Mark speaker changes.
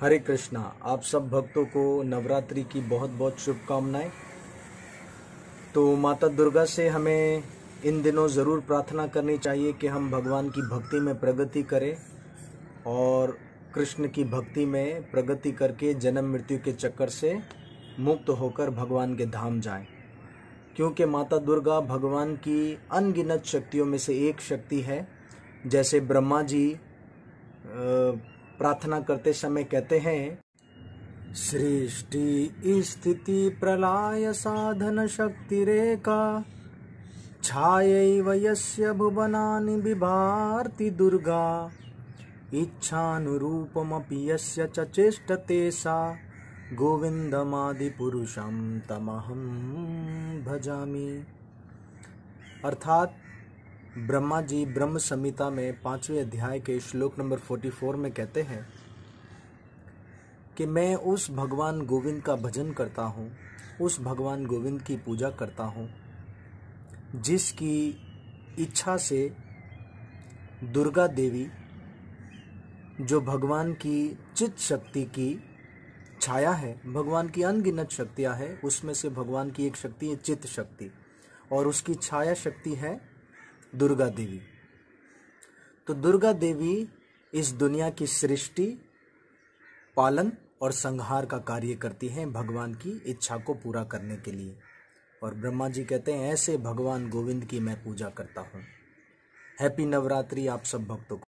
Speaker 1: हरे कृष्णा आप सब भक्तों को नवरात्रि की बहुत बहुत शुभकामनाएं तो माता दुर्गा से हमें इन दिनों ज़रूर प्रार्थना करनी चाहिए कि हम भगवान की भक्ति में प्रगति करें और कृष्ण की भक्ति में प्रगति करके जन्म मृत्यु के चक्कर से मुक्त होकर भगवान के धाम जाएं क्योंकि माता दुर्गा भगवान की अनगिनत शक्तियों में से एक शक्ति है जैसे ब्रह्मा जी आ, प्रार्थना करते समय कहते हैं सृष्टि स्थिति प्रलय साधन शक्ति रेखा छायैव यस्य भुवनानि दुर्गा इच्छानुरूपमपि यस्य च चेष्टते सा गोविन्दमादिपुरुषं तमहं भजामि अर्थात ब्रह्मा जी ब्रह्म संहिता में पांचवें अध्याय के श्लोक नंबर फोर्टी फोर में कहते हैं कि मैं उस भगवान गोविंद का भजन करता हूँ उस भगवान गोविंद की पूजा करता हूँ जिसकी इच्छा से दुर्गा देवी जो भगवान की चित शक्ति की छाया है भगवान की अनगिनत शक्तियाँ है उसमें से भगवान की एक शक्ति है चित्त शक्ति और उसकी छाया शक्ति है दुर्गा देवी तो दुर्गा देवी इस दुनिया की सृष्टि पालन और संहार का कार्य करती हैं भगवान की इच्छा को पूरा करने के लिए और ब्रह्मा जी कहते हैं ऐसे भगवान गोविंद की मैं पूजा करता हूँ हैप्पी नवरात्रि आप सब भक्तों को